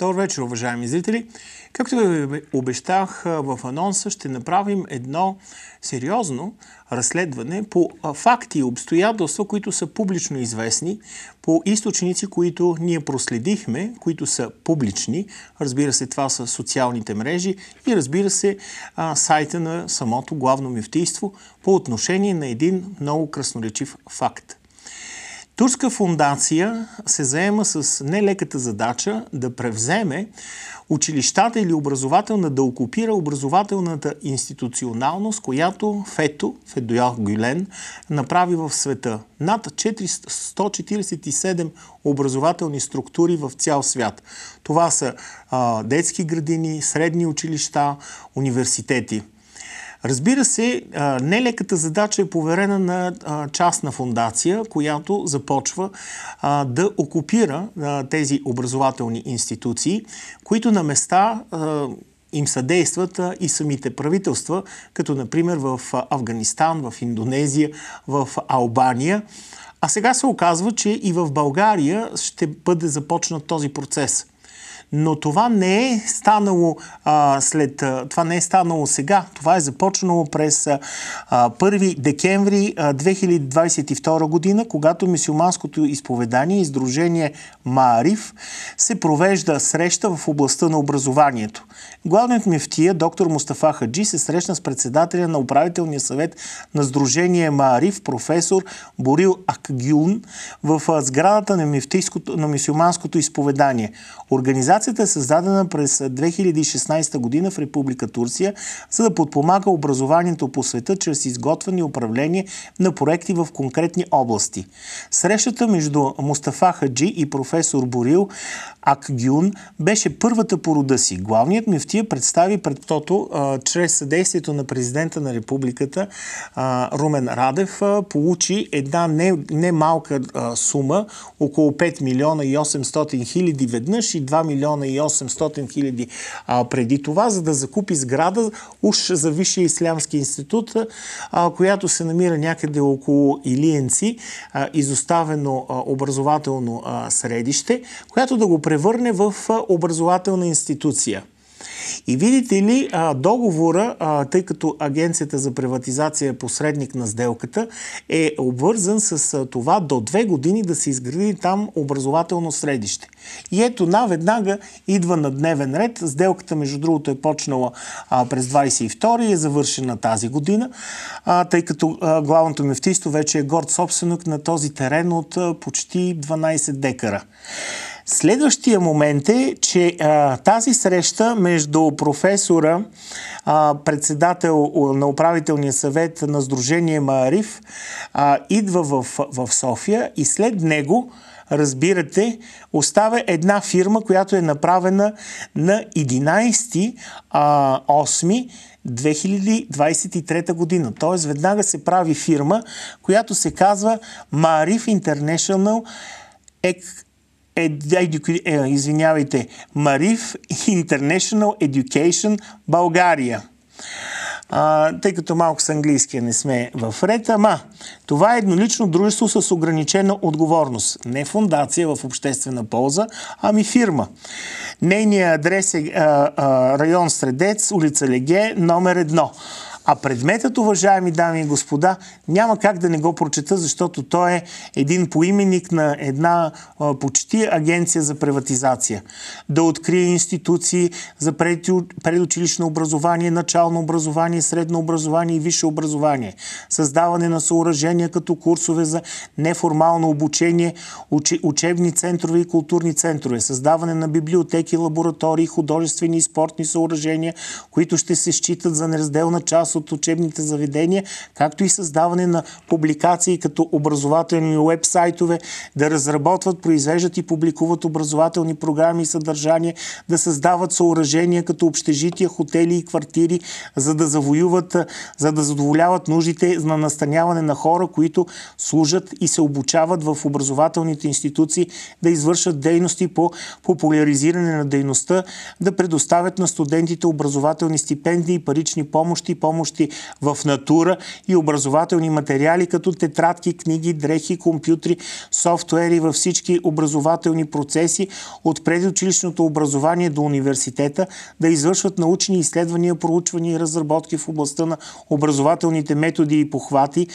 Добър вечер, уважаеми зрители! Както ви обещах в анонса, ще направим едно сериозно разследване по факти и обстоятелства, които са публично известни, по източници, които ние проследихме, които са публични. Разбира се, това са социалните мрежи и разбира се, сайта на самото главно мифтийство по отношение на един много красноречив факт. Турска фундация се заема с нелеката задача да превземе училищата или образователна, да окупира образователната институционалност, която ФЕТО, Федоял Гюлен, направи в света. Над 147 образователни структури в цял свят. Това са а, детски градини, средни училища, университети. Разбира се, нелеката задача е поверена на частна фундация, която започва да окупира тези образователни институции, които на места им съдействат и самите правителства, като например в Афганистан, в Индонезия, в Албания. А сега се оказва, че и в България ще бъде започнат този процес но това не е станало а, след... А, това не е станало сега. Това е започнало през а, 1 декември а, 2022 година, когато мисиоманското изповедание, и издружение Маариф, се провежда среща в областта на образованието. Главният мефтия, доктор Мустафа Хаджи, се срещна с председателя на управителния съвет на Сдружение Маариф, професор Борил Акгюн, в сградата на, на мисиоманското изповедание. Организация Организацията е създадена през 2016 година в Република Турция, за да подпомага образованието по света чрез изготвяне и управление на проекти в конкретни области. Срещата между Мустафа Хаджи и професор Борил Акгюн беше първата по рода си. Главният мифтия представи пред Тото чрез съдействието на президента на републиката Румен Радев получи една немалка не, сума, около 5 милиона и 800 хиляди веднъж и 2 милиона милиона и 800 хиляди преди това, за да закупи сграда уж за Висшия Ислямски институт, а, която се намира някъде около Илиенци, а, изоставено а, образователно средище, която да го превърне в образователна институция. И видите ли, а, договора, а, тъй като Агенцията за приватизация е посредник на сделката, е обвързан с а, това до две години да се изгради там образователно средище. И ето наведнага идва на дневен ред. Сделката, между другото, е почнала а, през 22 и е завършена тази година, а, тъй като а, главното мефтисто вече е горд собственик на този терен от а, почти 12 декара. Следващия момент е, че а, тази среща между професора, а, председател на управителния съвет на Сдружение Маариф, а, идва в, в София и след него разбирате, остава една фирма, която е направена на 11 а, 8 2023 година. Т.е. веднага се прави фирма, която се казва Marif International Educa... Е, извинявайте, Marif International Education България. А, тъй като малко с английския не сме в ред, ама това е еднолично дружество с ограничена отговорност. Не фундация в обществена полза, ами фирма. Нейният адрес е а, а, район Средец, улица Леге, номер едно. А предметът, уважаеми дами и господа, няма как да не го прочета, защото той е един поименник на една почти агенция за приватизация. Да открие институции за предучилищно образование, начално образование, средно образование и висше образование. Създаване на съоръжения като курсове за неформално обучение, учебни центрове и културни центрове. Създаване на библиотеки, лаборатории, художествени и спортни съоръжения, които ще се считат за неразделна част част от учебните заведения, както и създаване на публикации като образователни уебсайтове, да разработват, произвеждат и публикуват образователни програми и съдържания, да създават съоръжения като общежития, хотели и квартири, за да завоюват, за да задоволяват нуждите на настаняване на хора, които служат и се обучават в образователните институции, да извършат дейности по популяризиране на дейността, да предоставят на студентите образователни стипендии, парични помощи, помощи помощи в натура и образователни материали, като тетрадки, книги, дрехи, компютри, софтуери във всички образователни процеси от предучилищното образование до университета, да извършват научни изследвания, проучвания и разработки в областта на образователните методи и похвати,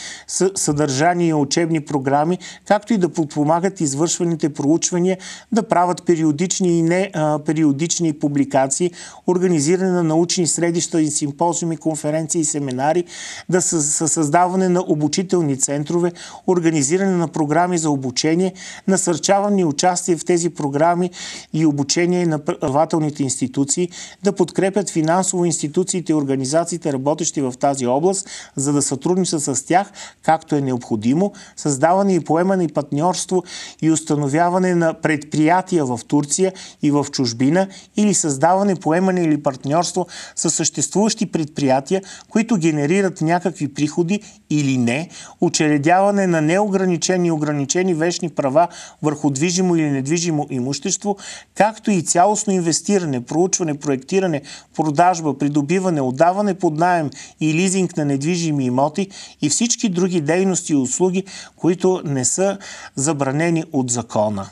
съдържания и учебни програми, както и да подпомагат извършваните проучвания, да правят периодични и не а, периодични публикации, организиране на научни средища и симпозиуми, конференции, конференции и семинари, да са създаване на обучителни центрове, организиране на програми за обучение, насърчаване и участие в тези програми и обучение на правателните институции, да подкрепят финансово институциите и организациите, работещи в тази област, за да сътрудничат с тях, както е необходимо, създаване и поемане и партньорство и установяване на предприятия в Турция и в чужбина или създаване, поемане или партньорство с съществуващи предприятия, които генерират някакви приходи или не, учредяване на неограничени и ограничени вечни права върху движимо или недвижимо имущество, както и цялостно инвестиране, проучване, проектиране, продажба, придобиване, отдаване под найем и лизинг на недвижими имоти и всички други дейности и услуги, които не са забранени от закона.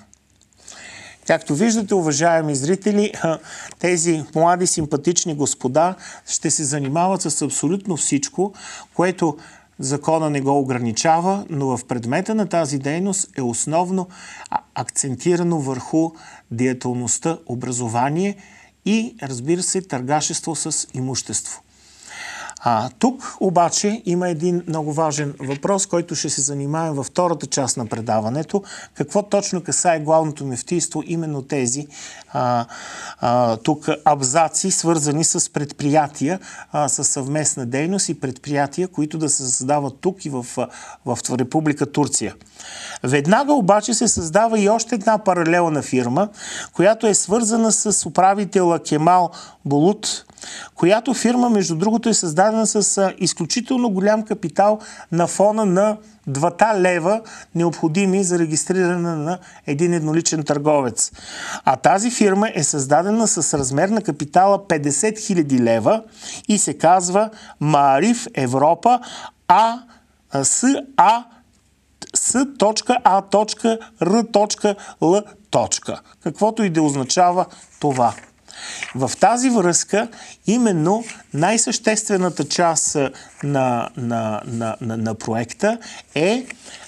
Както виждате, уважаеми зрители, тези млади симпатични господа ще се занимават с абсолютно всичко, което закона не го ограничава, но в предмета на тази дейност е основно акцентирано върху деятелността, образование и, разбира се, търгашество с имущество. А, тук обаче има един много важен въпрос, който ще се занимаем във втората част на предаването. Какво точно касае главното мефтийство, именно тези а, а, тук абзаци, свързани с предприятия, а, с съвместна дейност и предприятия, които да се създават тук и в, в, в Република Турция. Веднага обаче се създава и още една паралелна фирма, която е свързана с управителя Кемал Болут, която фирма, между другото, е създадена свързана с изключително голям капитал на фона на двата лева, необходими за регистриране на един едноличен търговец. А тази фирма е създадена с размер на капитала 50 000 лева и се казва Мариф Европа А с А точка. Каквото и да означава това. В тази връзка, именно най-съществената част на, на, на, на, на проекта е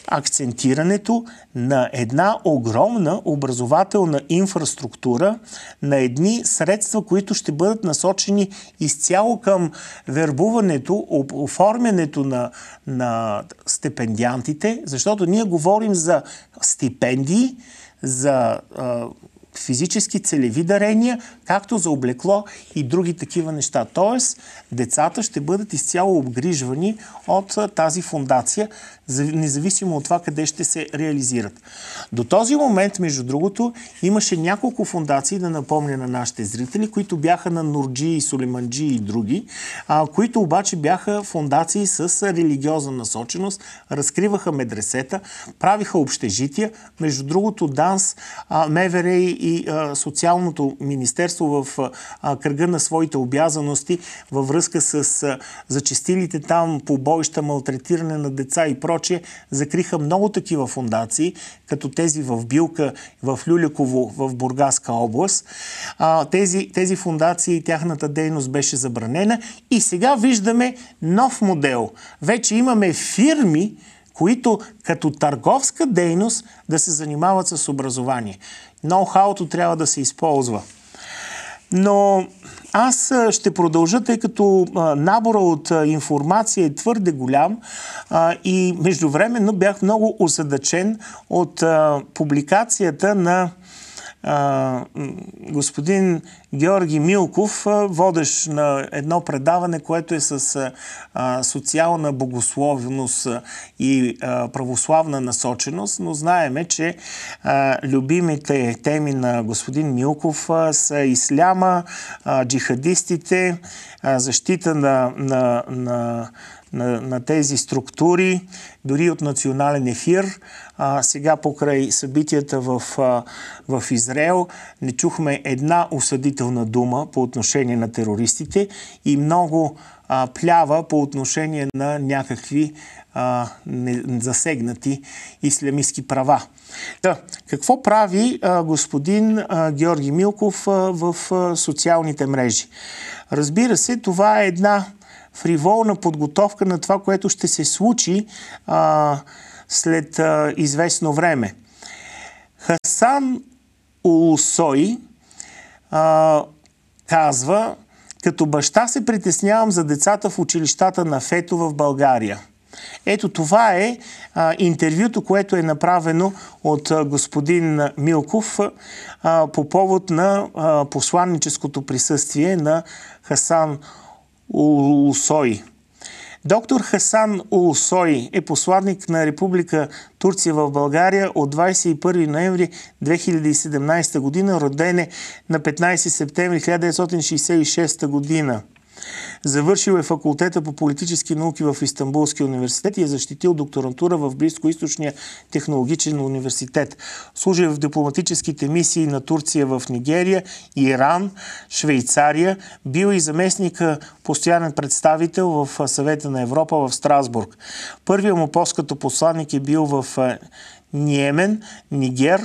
акцентирането на една огромна образователна инфраструктура, на едни средства, които ще бъдат насочени изцяло към вербуването, оформянето на, на стипендиантите, защото ние говорим за стипендии, за физически целеви дарения, както за облекло и други такива неща. Тоест, децата ще бъдат изцяло обгрижвани от тази фундация, независимо от това къде ще се реализират. До този момент, между другото, имаше няколко фундации, да напомня на нашите зрители, които бяха на Нурджи и Сулейманджи и други, а, които обаче бяха фундации с религиозна насоченост, разкриваха медресета, правиха общежития. Между другото, Данс, МВР и а, Социалното министерство в а, кръга на своите обязаности във връзка с а, зачистилите там побоища, малтретиране на деца и прочее, закриха много такива фундации, като тези в Билка, в Люляково, в Бургаска област. А, тези, тези фундации и тяхната дейност беше забранена и сега виждаме нов модел. Вече имаме фирми, които като търговска дейност да се занимават с образование. Ноу-хауто трябва да се използва. Но аз ще продължа, тъй като набора от информация е твърде голям и междувременно бях много осъдачен от публикацията на господин Георги Милков, водещ на едно предаване, което е с социална богословност и православна насоченост, но знаеме, че любимите теми на господин Милков са исляма, джихадистите, защита на, на, на на, на тези структури, дори от национален ефир. А, сега покрай събитията в, в Израел не чухме една осъдителна осъдителна дума по отношение на терористите и много а, плява по отношение на някакви а, не, засегнати ислямистски права. Да, какво прави а, господин а, Георги Милков а, в а, социалните мрежи? Разбира се, това е една фриволна подготовка на това, което ще се случи а, след а, известно време. Хасан Улусой, а, казва, като баща се притеснявам за децата в училищата на Фето в България. Ето това е а, интервюто, което е направено от а, господин Милков а, по повод на а, посланническото присъствие на Хасан Улусой. Доктор Хасан Улсой е посладник на Република Турция в България от 21 ноември 2017 година. Роден е на 15 септември 1966 година. Завършил е факултета по политически науки в Истанбулския университет и е защитил докторантура в Близкоисточния технологичен университет. Служил в дипломатическите мисии на Турция в Нигерия, Иран, Швейцария. Бил и заместник постоянен представител в Съвета на Европа в Страсбург. Първият му пост като посланник е бил в Ниемен, Нигер,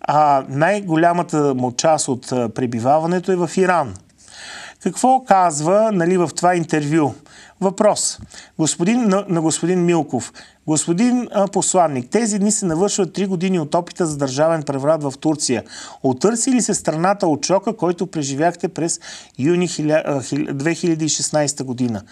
а най-голямата му част от пребиваването е в Иран – какво казва нали, в това интервю? Въпрос господин, на, на господин Милков. Господин а, посланник, тези дни се навършват 3 години от опита за държавен преврат в Турция. Отърси ли се страната от шока, който преживяхте през юни 2016 година?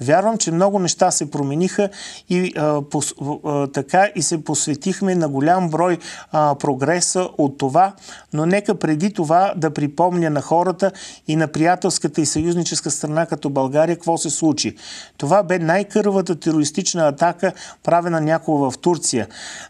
Вярвам, че много неща се промениха и а, пос, а, така и се посветихме на голям брой а, прогреса от това, но нека преди това да припомня на хората и на приятелската и съюзническа страна като България какво се случи. Това бе най-кървата терористична атака, правена някога в Турция.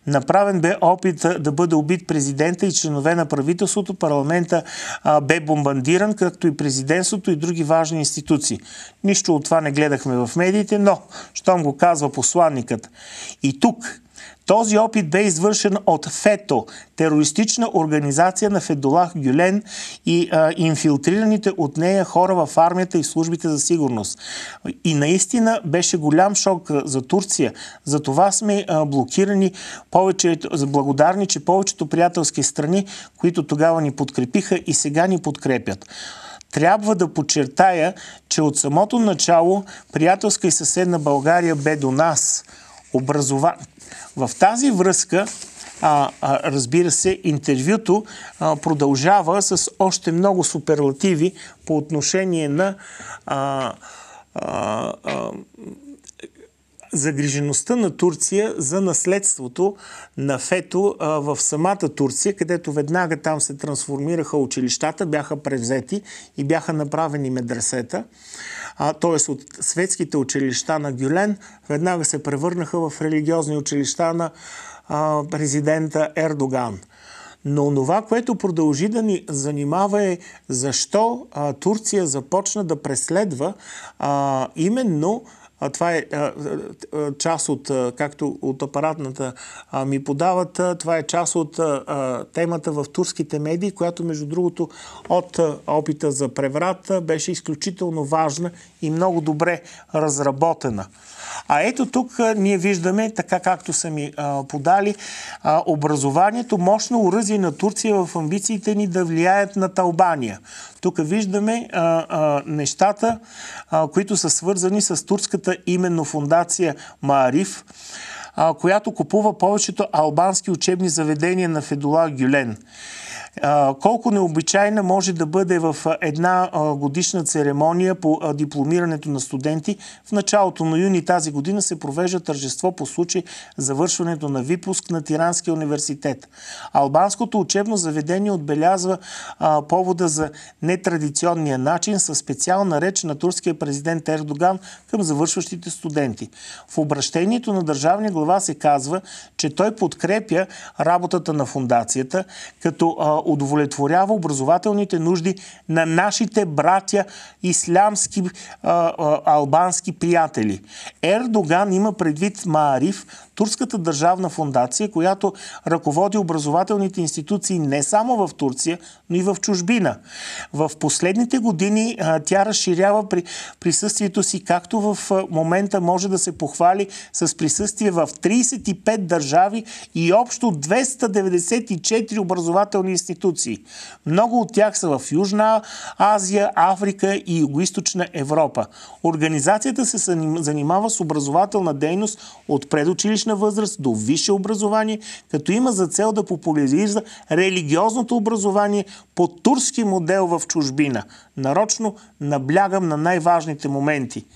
Направен бе опит да бъде убит президента и членове на правителството, парламента а, бе бомбандиран, както и президентството и други важни институции. Нищо от това не гледахме в медиите, но, щом го казва посланникът. И тук този опит бе извършен от ФЕТО, терористична организация на Федолах Гюлен и а, инфилтрираните от нея хора в армията и службите за сигурност. И наистина беше голям шок за Турция. За това сме а, блокирани повече, благодарни, че повечето приятелски страни, които тогава ни подкрепиха и сега ни подкрепят. Трябва да подчертая, че от самото начало приятелска и съседна България бе до нас – образован. В тази връзка, а, а, разбира се, интервюто а, продължава с още много суперлативи по отношение на а, а, а, загрижеността на Турция за наследството на Фето а, в самата Турция, където веднага там се трансформираха училищата, бяха превзети и бяха направени медресета. Т.е. от светските училища на Гюлен веднага се превърнаха в религиозни училища на а, президента Ердоган. Но това, което продължи да ни занимава е защо а, Турция започна да преследва а, именно а, това е а, а, част от, а, както от апаратната а, ми подават, а, това е част от а, темата в турските медии, която между другото от а, опита за преврат а, беше изключително важна и много добре разработена. А ето тук а, ние виждаме, така както са ми а, подали, а, образованието мощно оръзие на Турция в амбициите ни да влияят на Талбания. Тук виждаме а, а, нещата, а, които са свързани с турската българската именно фундация Маариф, която купува повечето албански учебни заведения на Федола Гюлен колко необичайна може да бъде в една годишна церемония по дипломирането на студенти. В началото на юни тази година се провежда тържество по случай завършването на випуск на Тиранския университет. Албанското учебно заведение отбелязва повода за нетрадиционния начин със специална реч на турския президент Ердоган към завършващите студенти. В обращението на държавния глава се казва, че той подкрепя работата на фундацията, като удовлетворява образователните нужди на нашите братя ислямски а, а, албански приятели. Ердоган има предвид Маариф, Турската държавна фундация, която ръководи образователните институции не само в Турция, но и в чужбина. В последните години а, тя разширява при присъствието си, както в а, момента може да се похвали с присъствие в 35 държави и общо 294 образователни институции. Много от тях са в Южна Азия, Африка и Юго-Источна Европа. Организацията се занимава с образователна дейност от предучилищ годишна възраст до висше образование, като има за цел да популяризира религиозното образование по турски модел в чужбина. Нарочно наблягам на най-важните моменти.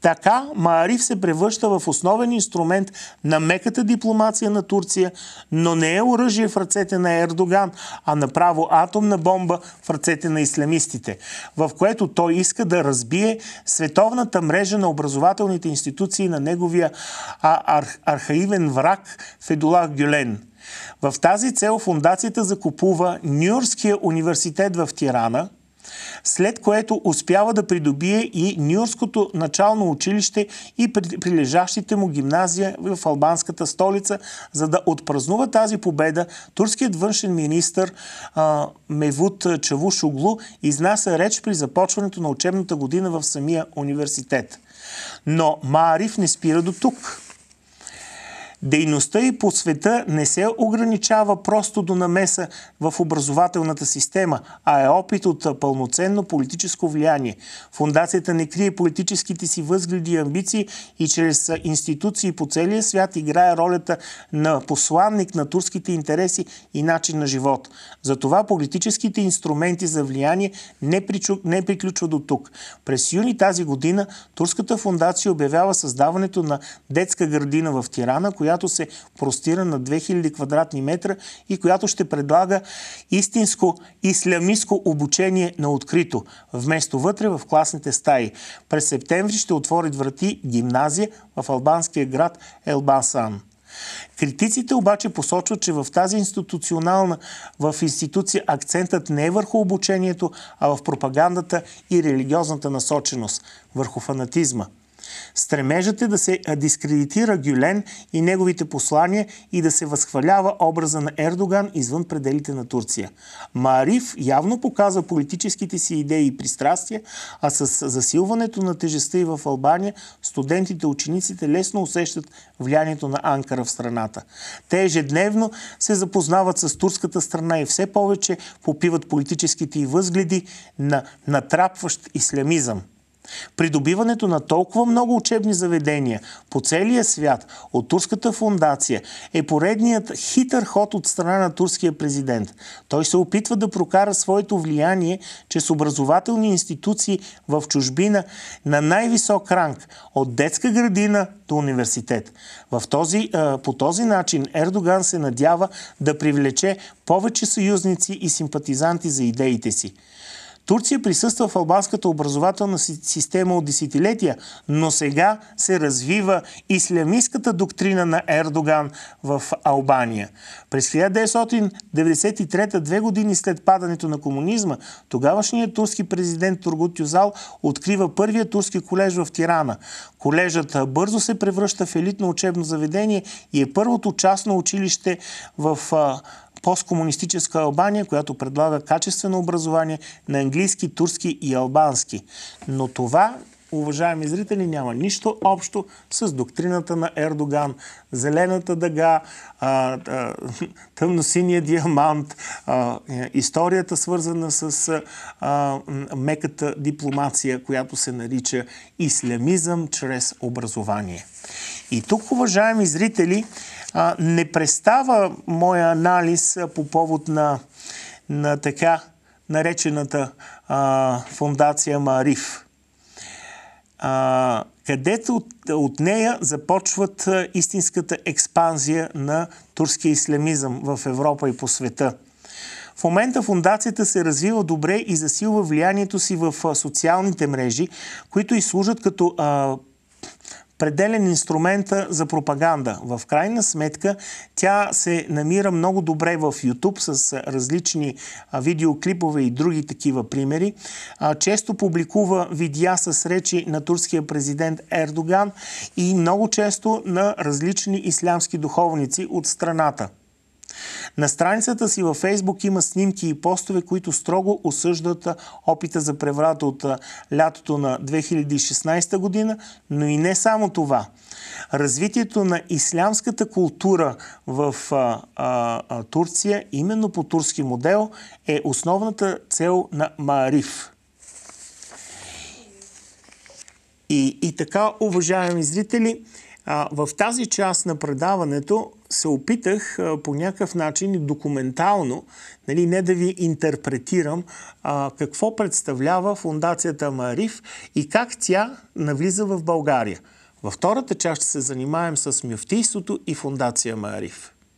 Така Маариф се превръща в основен инструмент на меката дипломация на Турция, но не е оръжие в ръцете на Ердоган, а направо атомна бомба в ръцете на исламистите, в което той иска да разбие световната мрежа на образователните институции на неговия ар- архаивен враг Федулах Гюлен – в тази цел фундацията закупува Нюрския университет в Тирана, след което успява да придобие и Нюрското начално училище и прилежащите му гимназия в албанската столица. За да отпразнува тази победа, турският външен министр а, Мевут Чавушоглу изнася реч при започването на учебната година в самия университет. Но Маариф не спира до тук. Дейността и по света не се ограничава просто до намеса в образователната система, а е опит от пълноценно политическо влияние. Фундацията не крие политическите си възгледи и амбиции и чрез институции по целия свят играе ролята на посланник на турските интереси и начин на живот. Затова политическите инструменти за влияние не, причу... не приключва до тук. През юни тази година Турската фундация обявява създаването на детска градина в Тирана, която която се простира на 2000 квадратни метра и която ще предлага истинско ислямистско обучение на открито, вместо вътре в класните стаи. През септември ще отворит врати гимназия в албанския град Елбасан. Критиците обаче посочват, че в тази институционална в институция акцентът не е върху обучението, а в пропагандата и религиозната насоченост, върху фанатизма – Стремежът е да се дискредитира Гюлен и неговите послания и да се възхвалява образа на Ердоган извън пределите на Турция. Мариф явно показва политическите си идеи и пристрастия, а с засилването на тежестта и в Албания, студентите, учениците лесно усещат влиянието на Анкара в страната. Те ежедневно се запознават с турската страна и все повече попиват политическите и възгледи на натрапващ ислямизъм. Придобиването на толкова много учебни заведения по целия свят от Турската фундация е поредният хитър ход от страна на турския президент. Той се опитва да прокара своето влияние чрез образователни институции в чужбина на най-висок ранг от детска градина до университет. В този, по този начин Ердоган се надява да привлече повече съюзници и симпатизанти за идеите си. Турция присъства в албанската образователна система от десетилетия, но сега се развива ислямистката доктрина на Ердоган в Албания. През 1993 две години след падането на комунизма, тогавашният турски президент Тургут Юзал открива първия турски колеж в Тирана. Колежът бързо се превръща в елитно учебно заведение и е първото частно училище в посткомунистическа Албания, която предлага качествено образование на английски, турски и албански. Но това уважаеми зрители, няма нищо общо с доктрината на Ердоган. Зелената дъга, тъмносиния диамант, историята свързана с меката дипломация, която се нарича ислямизъм чрез образование. И тук, уважаеми зрители, не престава моя анализ по повод на, на така наречената фундация Мариф а, където от, от нея започват а, истинската експанзия на турския ислямизъм в Европа и по света. В момента фундацията се развива добре и засилва влиянието си в а, социалните мрежи, които и служат като а, пределен инструмента за пропаганда. В крайна сметка тя се намира много добре в YouTube с различни видеоклипове и други такива примери. Често публикува видеа с речи на турския президент Ердоган и много често на различни ислямски духовници от страната. На страницата си във Фейсбук има снимки и постове, които строго осъждат опита за преврат от лятото на 2016 година, но и не само това. Развитието на ислямската култура в а, а, а, Турция, именно по турски модел, е основната цел на Маариф. И, и така, уважаеми зрители, а, в тази част на предаването се опитах по някакъв начин документално, нали, не да ви интерпретирам а, какво представлява фундацията Мариф и как тя навлиза в България. Във втората част ще се занимаем с мюфтийството и фундация Мариф.